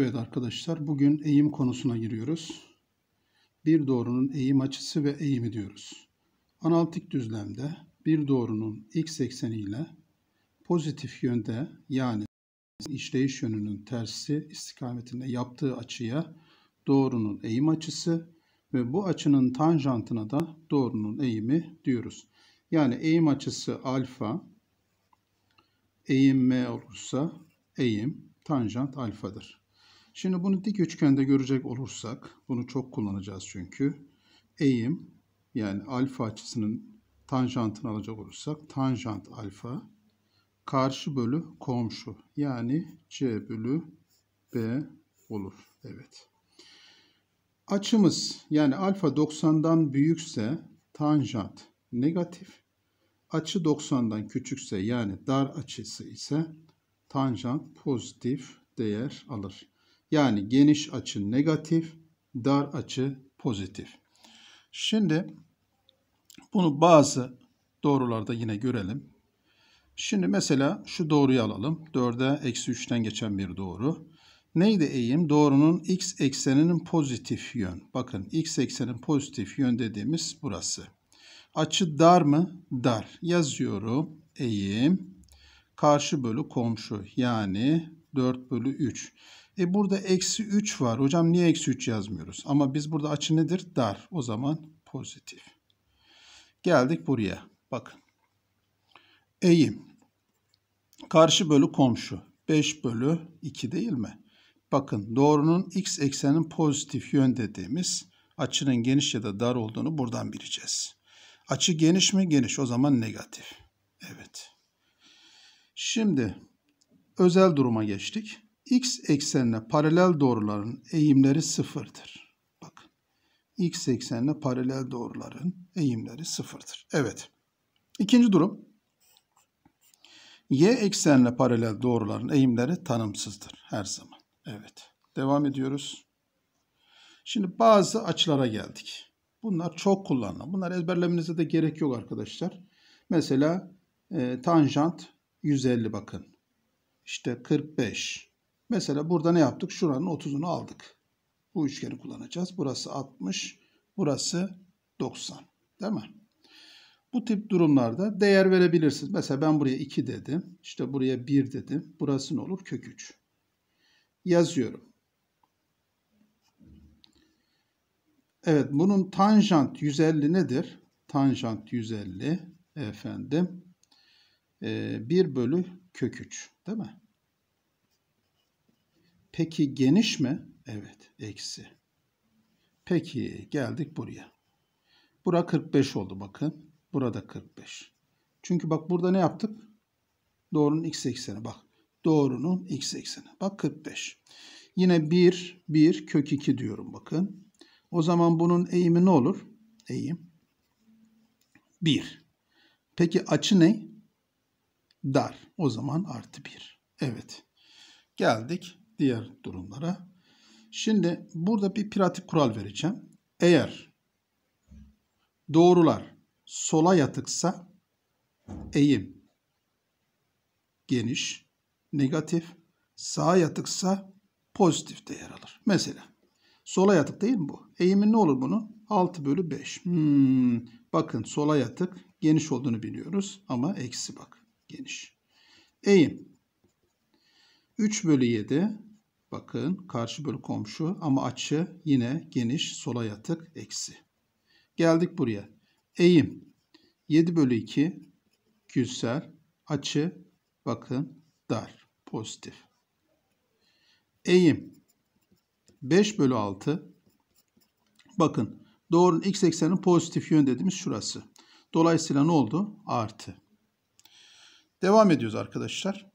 Evet arkadaşlar bugün eğim konusuna giriyoruz. Bir doğrunun eğim açısı ve eğimi diyoruz. Analitik düzlemde bir doğrunun x ekseni ile pozitif yönde yani işleyiş yönünün tersi istikametinde yaptığı açıya doğrunun eğim açısı ve bu açının tanjantına da doğrunun eğimi diyoruz. Yani eğim açısı alfa, eğim m olursa eğim tanjant alfadır. Şimdi bunu dik üçgende görecek olursak, bunu çok kullanacağız çünkü. Eğim, yani alfa açısının tanjantını alacak olursak, tanjant alfa, karşı bölü komşu, yani C bölü B olur. Evet. Açımız, yani alfa 90'dan büyükse tanjant negatif, açı 90'dan küçükse yani dar açısı ise tanjant pozitif değer alır. Yani geniş açı negatif, dar açı pozitif. Şimdi bunu bazı doğrularda yine görelim. Şimdi mesela şu doğruyu alalım. 4'e eksi 3'ten geçen bir doğru. Neydi eğim? Doğrunun x ekseninin pozitif yön. Bakın x eksenin pozitif yön dediğimiz burası. Açı dar mı? Dar. Yazıyorum. Eğim. Karşı bölü komşu. Yani 4 bölü 3. E burada eksi 3 var. Hocam niye eksi 3 yazmıyoruz? Ama biz burada açı nedir? Dar. O zaman pozitif. Geldik buraya. Bakın. Eğim. Karşı bölü komşu. 5 bölü 2 değil mi? Bakın doğrunun x eksenin pozitif yön dediğimiz açının geniş ya da dar olduğunu buradan bileceğiz. Açı geniş mi? Geniş. O zaman negatif. Evet. Şimdi özel duruma geçtik x eksenine paralel doğruların eğimleri sıfırdır. Bakın. x eksenine paralel doğruların eğimleri sıfırdır. Evet. İkinci durum. y eksenine paralel doğruların eğimleri tanımsızdır her zaman. Evet. Devam ediyoruz. Şimdi bazı açılara geldik. Bunlar çok kullanılan. Bunlar ezberlemenize de gerek yok arkadaşlar. Mesela e, tanjant 150 bakın. İşte 45, Mesela burada ne yaptık? Şuranın 30'unu aldık. Bu üçgeni kullanacağız. Burası 60, burası 90. Değil mi? Bu tip durumlarda değer verebilirsiniz. Mesela ben buraya 2 dedim. İşte buraya 1 dedim. Burası ne olur? Kök 3. Yazıyorum. Evet bunun tanjant 150 nedir? Tanjant 150 efendim. 1 bölü kök 3 değil mi? Peki geniş mi? Evet, eksi. Peki geldik buraya. Bura 45 oldu bakın. Burada 45. Çünkü bak burada ne yaptık? Doğrunun x ekseni bak. Doğrunun x ekseni. Bak 45. Yine 1, 1 kök 2 diyorum bakın. O zaman bunun eğimi ne olur? Eğim 1. Peki açı ne? Dar. O zaman artı 1. Evet. Geldik diğer durumlara. Şimdi burada bir pratik kural vereceğim. Eğer doğrular sola yatıksa eğim geniş, negatif, sağa yatıksa pozitif değer alır. Mesela sola yatık değil mi bu? Eğimin ne olur bunun? 6 bölü 5. Hmm, bakın sola yatık geniş olduğunu biliyoruz ama eksi bak geniş. Eğim 3 bölü 7 Bakın karşı bölü komşu ama açı yine geniş sola yatık eksi. Geldik buraya. Eğim 7 bölü 2 küsel açı bakın dar pozitif. Eğim 5 bölü 6 bakın doğrunun x eksenin pozitif yön dediğimiz şurası. Dolayısıyla ne oldu? Artı. Devam ediyoruz arkadaşlar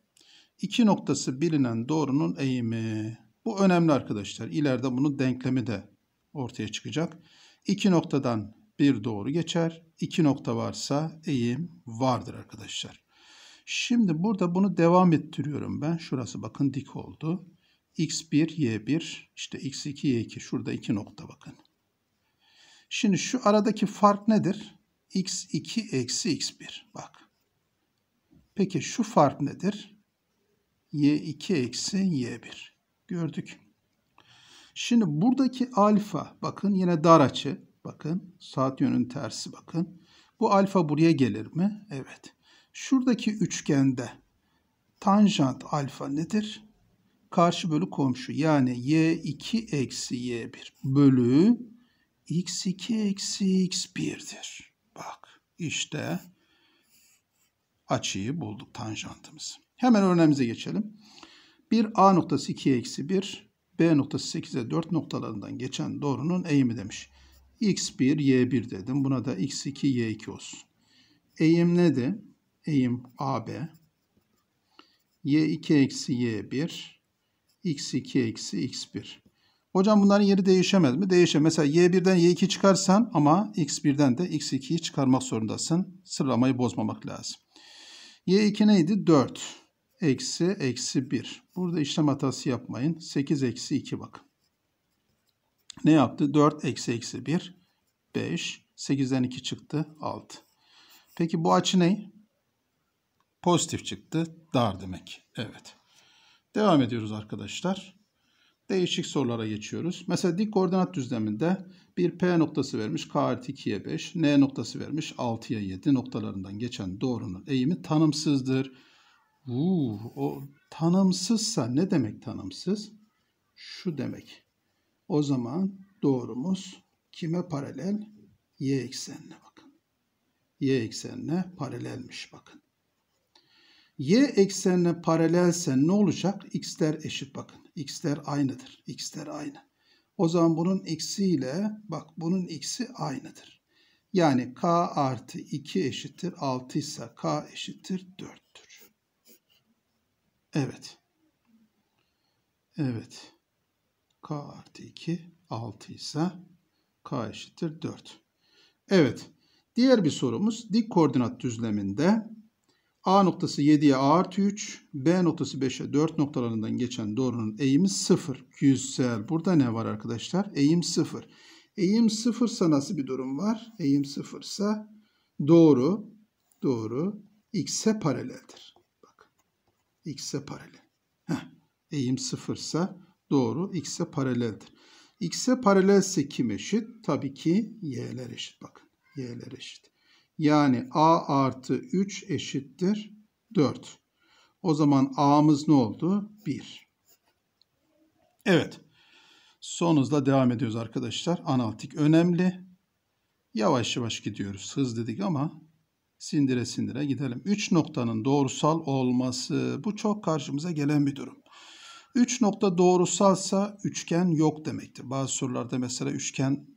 iki noktası bilinen doğrunun eğimi. Bu önemli arkadaşlar. İleride bunun denklemi de ortaya çıkacak. İki noktadan bir doğru geçer. İki nokta varsa eğim vardır arkadaşlar. Şimdi burada bunu devam ettiriyorum ben. Şurası bakın dik oldu. X1, Y1, işte X2, Y2. Şurada iki nokta bakın. Şimdi şu aradaki fark nedir? X2 eksi X1. Bak. Peki şu fark nedir? y2 eksi y1. Gördük. Şimdi buradaki alfa bakın yine dar açı. Bakın saat yönün tersi bakın. Bu alfa buraya gelir mi? Evet. Şuradaki üçgende tanjant alfa nedir? Karşı bölü komşu yani y2 eksi y1 bölü x2 eksi x1'dir. Bak işte açıyı bulduk tanjantımızı. Hemen örneğimize geçelim. Bir A noktası 2'ye eksi 1, B noktası 8'e 4 noktalarından geçen doğrunun eğimi demiş. X1, Y1 dedim. Buna da X2, Y2 olsun. Eğim nedir? Eğim AB. Y2 eksi Y1, X2 eksi X1. Hocam bunların yeri değişemez mi? Değişe. Mesela Y1'den Y2 çıkarsan ama X1'den de X2'yi çıkarmak zorundasın. Sıralamayı bozmamak lazım. Y2 neydi? 4 eksi eksi 1. Burada işlem hatası yapmayın. 8 eksi 2 bakın. Ne yaptı? 4 eksi eksi 1, 5. 8'den 2 çıktı, 6. Peki bu açı ne? Pozitif çıktı, dar demek. Evet. Devam ediyoruz arkadaşlar. Değişik sorulara geçiyoruz. Mesela dik koordinat düzleminde bir P noktası vermiş. K artı 2'ye 5. N noktası vermiş. 6'ya 7 noktalarından geçen doğrunun eğimi tanımsızdır. Uu, o tanımsızsa ne demek tanımsız? Şu demek. O zaman doğrumuz kime paralel? Y eksenine bakın. Y eksenine paralelmiş bakın. Y eksenine paralelse ne olacak? X'ler eşit bakın. X'ler aynıdır. X'ler aynı. O zaman bunun x'i ile bak bunun x'i aynıdır. Yani k artı 2 eşittir 6 ise k eşittir 4'tür. Evet. Evet. K artı 2 6 ise K eşittir 4. Evet. Diğer bir sorumuz dik koordinat düzleminde A noktası 7'ye A artı 3, B noktası 5'e 4 noktalarından geçen doğrunun eğimi 0. Güzel. Burada ne var arkadaşlar? Eğim 0. Eğim 0 ise nasıl bir durum var? Eğim 0 ise doğru, doğru x'e paraleldir x'e paralel. Heh, eğim sıfırsa doğru x'e paraleldir. x'e paralelse kim eşit? Tabii ki y'ler eşit. Bakın y'ler eşit. Yani a artı 3 eşittir 4. O zaman a'mız ne oldu? 1. Evet. Son hızla devam ediyoruz arkadaşlar. Analitik önemli. Yavaş yavaş gidiyoruz. Hız dedik ama sindire sindire gidelim. Üç noktanın doğrusal olması bu çok karşımıza gelen bir durum. Üç nokta doğrusalsa üçgen yok demektir. Bazı sorularda mesela üçgen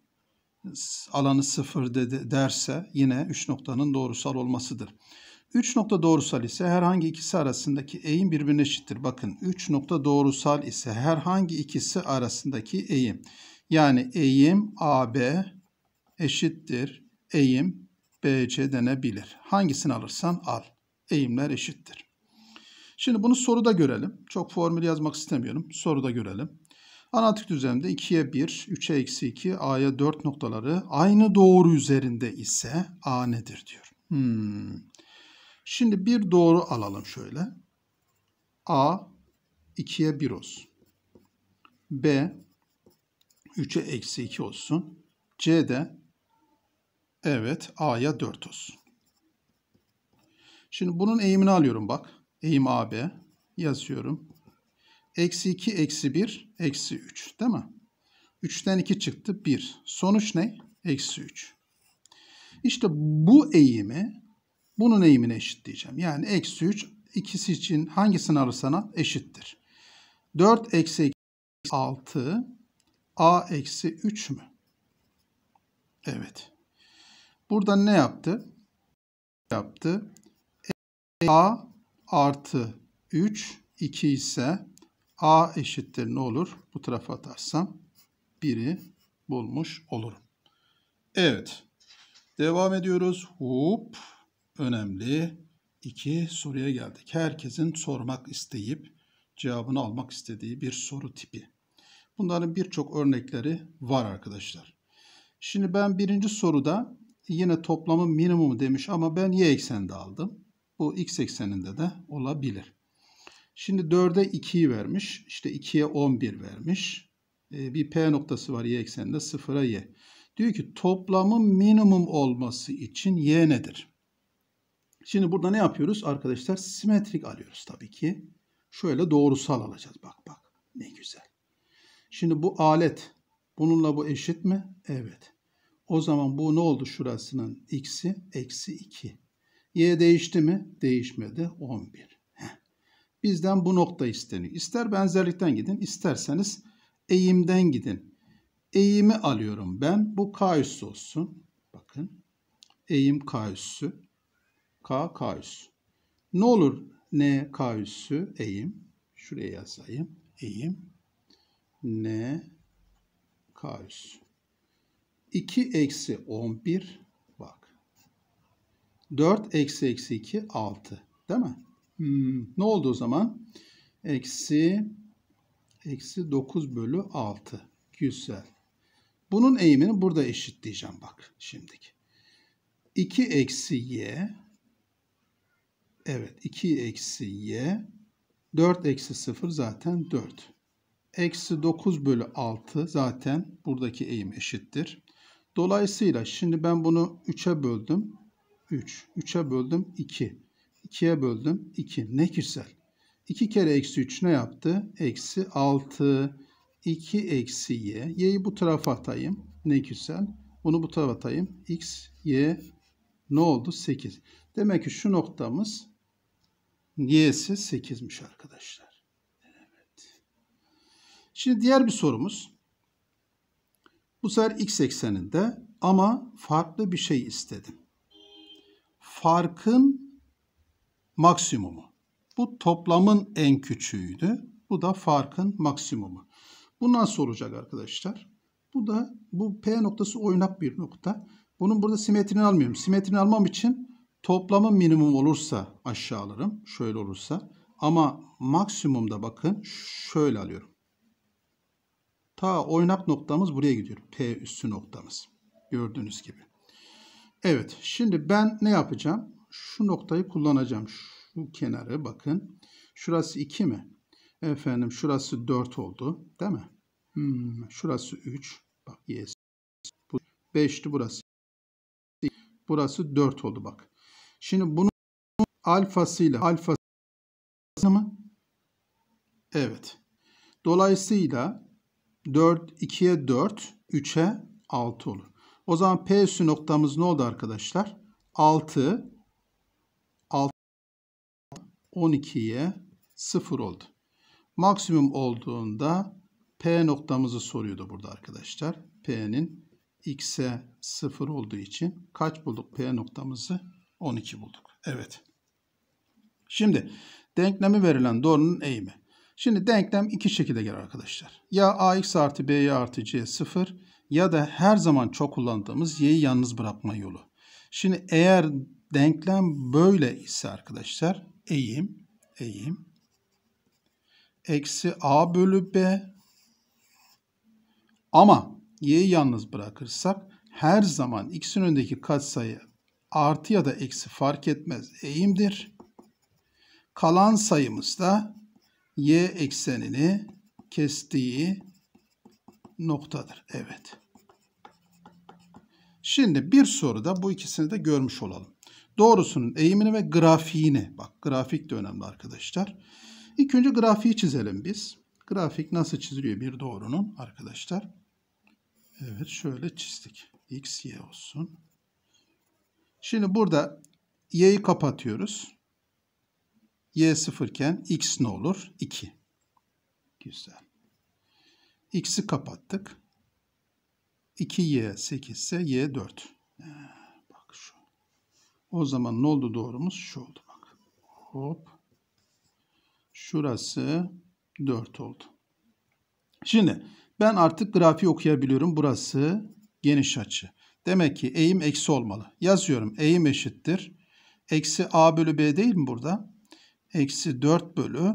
alanı sıfır dedi, derse yine üç noktanın doğrusal olmasıdır. Üç nokta doğrusal ise herhangi ikisi arasındaki eğim birbirine eşittir. Bakın üç nokta doğrusal ise herhangi ikisi arasındaki eğim. Yani eğim AB eşittir eğim BC denebilir. Hangisini alırsan al. Eğimler eşittir. Şimdi bunu soruda görelim. Çok formül yazmak istemiyorum. Soruda görelim. Analitik düzlemde 2'ye 1, 3'e eksi 2, A'ya 4 noktaları aynı doğru üzerinde ise A nedir diyor. Hmm. Şimdi bir doğru alalım şöyle. A 2'ye 1 olsun. B 3'e eksi 2 olsun. C de Evet A'ya 4 olsun. Şimdi bunun eğimini alıyorum bak. Eğim AB yazıyorum. Eksi 2, eksi 1, eksi 3 değil mi? 3'ten 2 çıktı 1. Sonuç ne? Eksi 3. İşte bu eğimi bunun eğimine eşitleyeceğim. Yani eksi 3 ikisi için hangisini alırsan eşittir. 4 eksi 2 6 a eksi 3 mü? Evet. Burada ne yaptı? Yaptı. E, A artı 3, 2 ise A eşittir ne olur? Bu tarafa atarsam 1'i bulmuş olurum. Evet. Devam ediyoruz. Hop. Önemli. iki soruya geldik. Herkesin sormak isteyip cevabını almak istediği bir soru tipi. Bunların birçok örnekleri var arkadaşlar. Şimdi ben birinci soruda yine toplamın minimumu demiş ama ben y ekseninde aldım. Bu x ekseninde de olabilir. Şimdi 4'e 2'yi vermiş. İşte 2'ye 11 vermiş. Ee, bir P noktası var y ekseninde 0'a y. Diyor ki toplamın minimum olması için y nedir? Şimdi burada ne yapıyoruz arkadaşlar? Simetrik alıyoruz tabii ki. Şöyle doğrusal alacağız. Bak bak ne güzel. Şimdi bu alet bununla bu eşit mi? Evet. O zaman bu ne oldu şurasının x'i? Eksi 2. Y değişti mi? Değişmedi. 11. Heh. Bizden bu nokta isteniyor. İster benzerlikten gidin, isterseniz eğimden gidin. Eğimi alıyorum ben. Bu k üssü olsun. Bakın. Eğim k üssü. K, k üssü. Ne olur n k üssü eğim? Şuraya yazayım. Eğim. N k üssü. 2 eksi 11 bak. 4 eksi eksi 2 6 değil mi? Hmm, ne oldu o zaman? Eksi eksi 9 bölü 6 güzel. Bunun eğimini burada eşitleyeceğim bak şimdiki. 2 eksi y evet 2 eksi y 4 eksi 0 zaten 4. Eksi 9 bölü 6 zaten buradaki eğim eşittir. Dolayısıyla şimdi ben bunu 3'e böldüm. 3. 3'e böldüm 2. 2'ye böldüm 2. Ne güzel. 2 kere eksi 3 ne yaptı? Eksi 6. 2 eksi y. Y'yi bu tarafa atayım. Ne güzel. Bunu bu tarafa atayım. X, y ne oldu? 8. Demek ki şu noktamız y'si 8'miş arkadaşlar. Evet. Şimdi diğer bir sorumuz. Bu sefer x ekseninde ama farklı bir şey istedim. Farkın maksimumu. Bu toplamın en küçüğüydü. Bu da farkın maksimumu. Bu nasıl olacak arkadaşlar? Bu da bu P noktası oynak bir nokta. Bunun burada simetrini almıyorum. Simetrini almam için toplamın minimum olursa aşağı alırım. Şöyle olursa. Ama maksimumda bakın şöyle alıyorum. Ta oynap noktamız buraya gidiyor. P üssü noktamız. Gördüğünüz gibi. Evet. Şimdi ben ne yapacağım? Şu noktayı kullanacağım. Şu kenarı bakın. Şurası 2 mi? Efendim şurası 4 oldu. Değil mi? Hmm, şurası 3. Bak yes. Bu 5'ti burası. Burası 4 oldu bak. Şimdi bunu alfasıyla alfası mı? Evet. Dolayısıyla 4, 2'ye 4, 3'e 6 olur. O zaman P üssü noktamız ne oldu arkadaşlar? 6, 6 12'ye 0 oldu. Maksimum olduğunda P noktamızı soruyordu burada arkadaşlar. P'nin x'e 0 olduğu için kaç bulduk P noktamızı? 12 bulduk. Evet. Şimdi denklemi verilen doğrunun eğimi. Şimdi denklem iki şekilde gelir arkadaşlar. Ya ax artı b'ye artı c sıfır ya da her zaman çok kullandığımız y'yi yalnız bırakma yolu. Şimdi eğer denklem böyle ise arkadaşlar eğim eğim eksi a bölü b ama y'yi yalnız bırakırsak her zaman x'in önündeki katsayı artı ya da eksi fark etmez eğimdir. Kalan sayımız da y eksenini kestiği noktadır. Evet. Şimdi bir soruda bu ikisini de görmüş olalım. Doğrusunun eğimini ve grafiğini. Bak grafik de önemli arkadaşlar. İlk önce grafiği çizelim biz. Grafik nasıl çiziliyor bir doğrunun arkadaşlar. Evet şöyle çizdik. X, Y olsun. Şimdi burada Y'yi kapatıyoruz y 0 iken x ne olur? 2. Güzel. X'i kapattık. 2y 8 ise y 4. Ee, bak şu. O zaman ne oldu doğrumuz? Şu oldu bak. Hop. Şurası 4 oldu. Şimdi ben artık grafiği okuyabiliyorum. Burası geniş açı. Demek ki eğim eksi olmalı. Yazıyorum. Eğim eşittir. Eksi a bölü b değil mi burada? eksi 4 bölü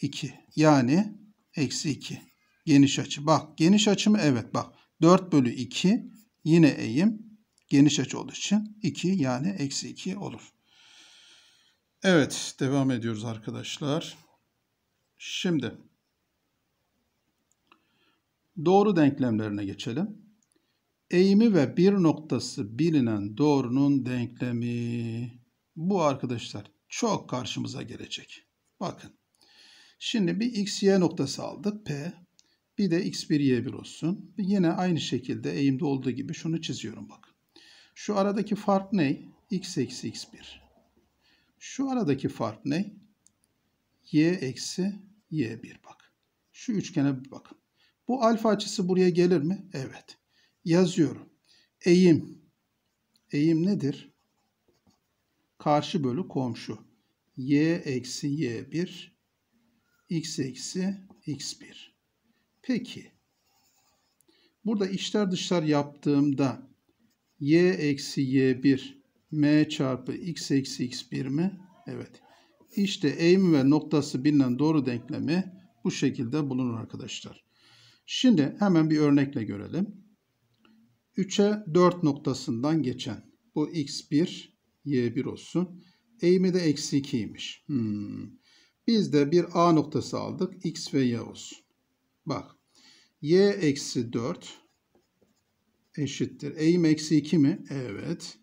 2. Yani eksi 2. Geniş açı. Bak geniş açı mı? Evet bak. 4 bölü 2 yine eğim geniş açı olduğu için 2 yani eksi 2 olur. Evet devam ediyoruz arkadaşlar. Şimdi doğru denklemlerine geçelim. Eğimi ve bir noktası bilinen doğrunun denklemi. Bu arkadaşlar çok karşımıza gelecek. Bakın. Şimdi bir x, y noktası aldık. P. Bir de x1, y1 olsun. Yine aynı şekilde eğimde olduğu gibi şunu çiziyorum bakın. Şu aradaki fark ne? x eksi x1. Şu aradaki fark ne? y eksi y1 bak. Şu üçgene bir bakın. Bu alfa açısı buraya gelir mi? Evet. Yazıyorum. Eğim. Eğim nedir? karşı bölü komşu. Y eksi Y1 X eksi X1. Peki. Burada içler dışlar yaptığımda Y eksi Y1 M çarpı X eksi X1 mi? Evet. İşte eğimi ve noktası bilinen doğru denklemi bu şekilde bulunur arkadaşlar. Şimdi hemen bir örnekle görelim. 3'e 4 noktasından geçen bu x1 y1 olsun. Eğimi de eksi 2'ymiş. Hmm. Biz de bir A noktası aldık. X ve Y olsun. Bak. Y eksi 4 eşittir. Eğim eksi 2 mi? Evet.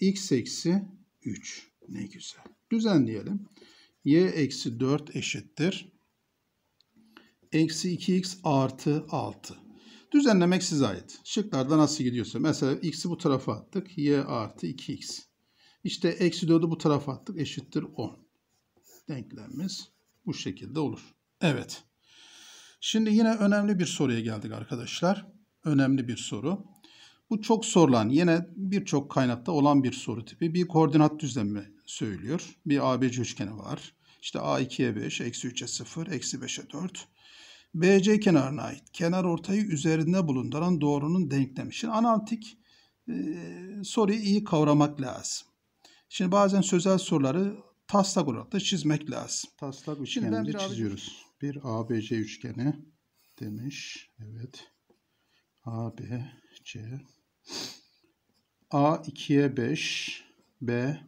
X eksi 3. Ne güzel. Düzenleyelim. Y eksi 4 eşittir. Eksi 2x artı 6. Düzenlemek size ait. Şıklarda nasıl gidiyorsa. Mesela x'i bu tarafa attık. Y artı 2x. İşte eksi 4'ü bu tarafa attık eşittir 10. Denklemimiz bu şekilde olur. Evet. Şimdi yine önemli bir soruya geldik arkadaşlar. Önemli bir soru. Bu çok sorulan, yine birçok kaynakta olan bir soru tipi. Bir koordinat düzlemi söylüyor. Bir ABC üçgeni var. İşte A2'ye 5, eksi 3'e 0, eksi 5'e 4. BC kenarına ait kenar ortayı üzerinde bulunduran doğrunun denklemi. Şimdi analitik e, soruyu iyi kavramak lazım. Şimdi bazen sözel soruları taslak olarak da çizmek lazım. Taslak üçgenini çiziyoruz. Abi... Bir ABC üçgeni demiş. Evet. ABC. A 2'ye 5. B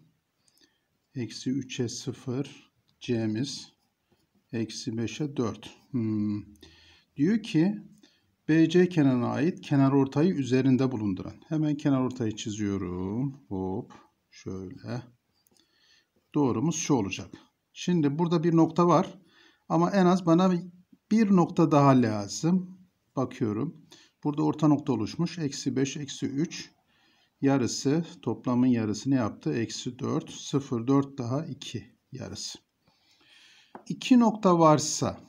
eksi 3'e 0. C'miz eksi 5'e 4. Hmm. Diyor ki BC kenarına ait kenar ortayı üzerinde bulunduran. Hemen kenar ortayı çiziyorum. Hop. Şöyle. Doğrumuz şu olacak. Şimdi burada bir nokta var. Ama en az bana bir nokta daha lazım. Bakıyorum. Burada orta nokta oluşmuş. Eksi 5, eksi 3. Yarısı, toplamın yarısı ne yaptı? Eksi 4, 0, 4 daha 2 yarısı. 2 nokta varsa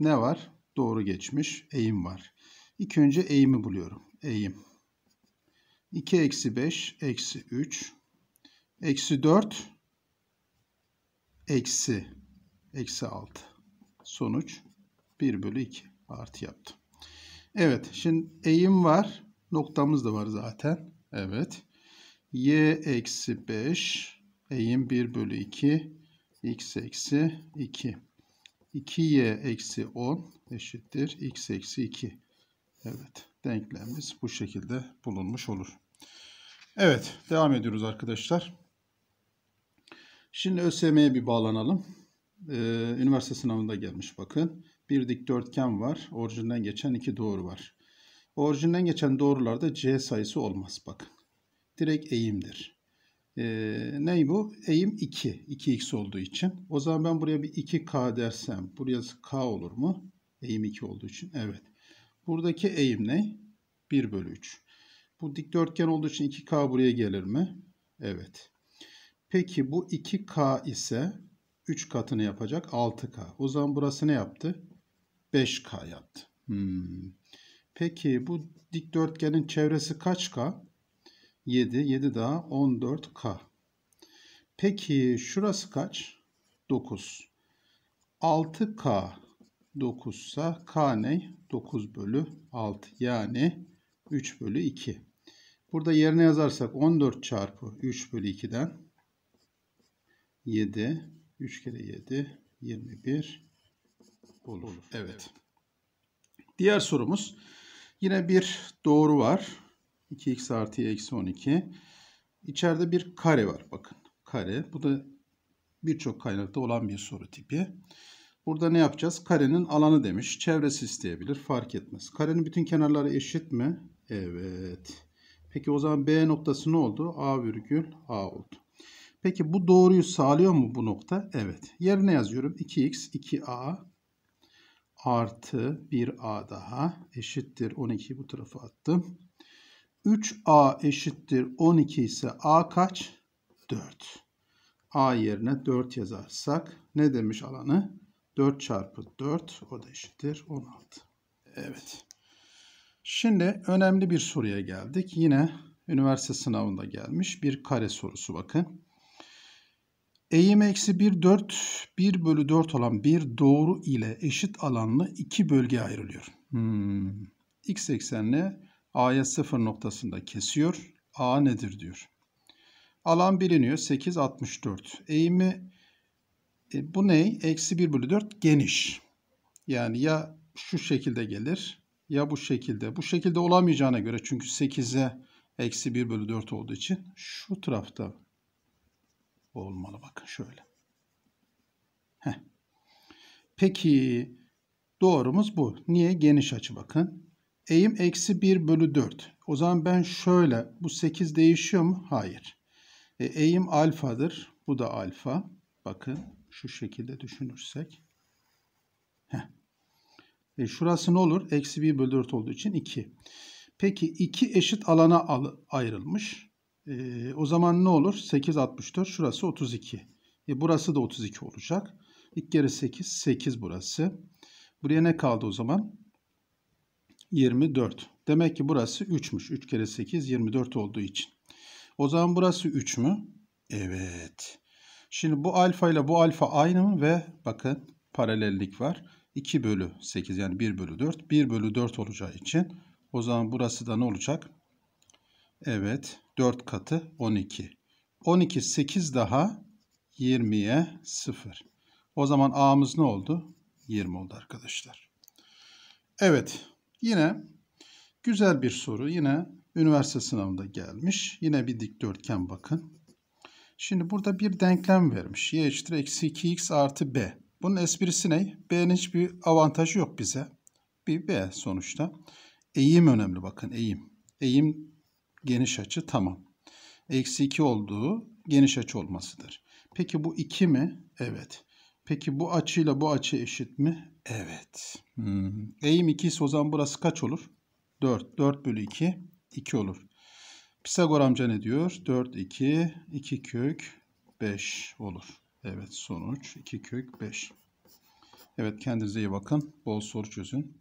ne var? Doğru geçmiş. Eğim var. İlk önce eğimi buluyorum. Eğim. 2 eksi 5 eksi 3 Eksi 4 eksi eksi 6. Sonuç 1 bölü 2 artı yaptım. Evet şimdi eğim var. Noktamız da var zaten. Evet. Y eksi 5 eğim 1 bölü 2 x eksi 2. 2y eksi 10 eşittir x eksi 2. Evet denklemimiz bu şekilde bulunmuş olur. Evet devam ediyoruz arkadaşlar. Şimdi ÖSYM'ye bir bağlanalım. Ee, üniversite sınavında gelmiş bakın. Bir dikdörtgen var. Orijinden geçen iki doğru var. Orijinden geçen doğrularda C sayısı olmaz bakın. Direkt eğimdir. Ee, ney bu? Eğim 2. 2x olduğu için. O zaman ben buraya bir 2k dersem buraya k olur mu? Eğim 2 olduğu için. Evet. Buradaki eğim ne? 1 bölü 3. Bu dikdörtgen olduğu için 2k buraya gelir mi? Evet. Peki bu 2K ise 3 katını yapacak 6K. O zaman burası ne yaptı? 5K yaptı. Hmm. Peki bu dikdörtgenin çevresi kaç K? 7. 7 daha 14K. Peki şurası kaç? 9. 6K 9 ise K ne? 9 bölü 6 yani 3 bölü 2. Burada yerine yazarsak 14 çarpı 3 bölü 2'den 7 3 kere 7 21 olur. olur. Evet. evet. Diğer sorumuz yine bir doğru var. 2x artı y eksi 12. İçeride bir kare var bakın. Kare. Bu da birçok kaynakta olan bir soru tipi. Burada ne yapacağız? Karenin alanı demiş. Çevresi isteyebilir. Fark etmez. Karenin bütün kenarları eşit mi? Evet. Peki o zaman B noktası ne oldu? A virgül A oldu. Peki bu doğruyu sağlıyor mu bu nokta? Evet. Yerine yazıyorum. 2x 2a artı 1a daha eşittir 12 bu tarafa attım. 3a eşittir 12 ise a kaç? 4. a yerine 4 yazarsak ne demiş alanı? 4 çarpı 4 o da eşittir 16. Evet. Şimdi önemli bir soruya geldik. Yine üniversite sınavında gelmiş bir kare sorusu bakın eğim eksi 1 4 1 bölü 4 olan bir doğru ile eşit alanlı iki bölge ayrılıyor. Hmm. X eksenle A'ya 0 noktasında kesiyor. A nedir diyor. Alan biliniyor 8 64. Eğimi e, bu ne? Eksi 1 bölü 4 geniş. Yani ya şu şekilde gelir ya bu şekilde. Bu şekilde olamayacağına göre çünkü 8'e eksi 1 bölü 4 olduğu için şu tarafta olmalı bakın şöyle. Heh. Peki doğrumuz bu. Niye? Geniş açı bakın. Eğim eksi 1 bölü 4. O zaman ben şöyle bu 8 değişiyor mu? Hayır. E, eğim alfadır. Bu da alfa. Bakın şu şekilde düşünürsek. Heh. E, şurası ne olur? Eksi 1 bölü 4 olduğu için 2. Peki 2 eşit alana ayrılmış. E, o zaman ne olur? 8 64. Şurası 32. E, burası da 32 olacak. 2 kere 8. 8 burası. Buraya ne kaldı o zaman? 24. Demek ki burası 3'müş. 3 kere 8 24 olduğu için. O zaman burası 3 mü? Evet. Şimdi bu alfa ile bu alfa aynı mı? Ve bakın paralellik var. 2 bölü 8 yani 1 bölü 4. 1 bölü 4 olacağı için o zaman burası da ne olacak? Evet 4 katı 12. 12 8 daha 20'ye 0. O zaman A'mız ne oldu? 20 oldu arkadaşlar. Evet yine güzel bir soru. Yine üniversite sınavında gelmiş. Yine bir dikdörtgen bakın. Şimdi burada bir denklem vermiş. Y eşittir eksi 2x artı b. Bunun esprisi ne? B'nin hiçbir avantajı yok bize. Bir b sonuçta. Eğim önemli bakın eğim. Eğim geniş açı tamam. Eksi 2 olduğu geniş açı olmasıdır. Peki bu 2 mi? Evet. Peki bu açıyla bu açı eşit mi? Evet. Hmm. Eğim 2 ise o zaman burası kaç olur? 4. 4 bölü 2, 2 olur. Pisagor amca ne diyor? 4, 2, 2 kök 5 olur. Evet sonuç 2 kök 5. Evet kendinize iyi bakın. Bol soru çözün.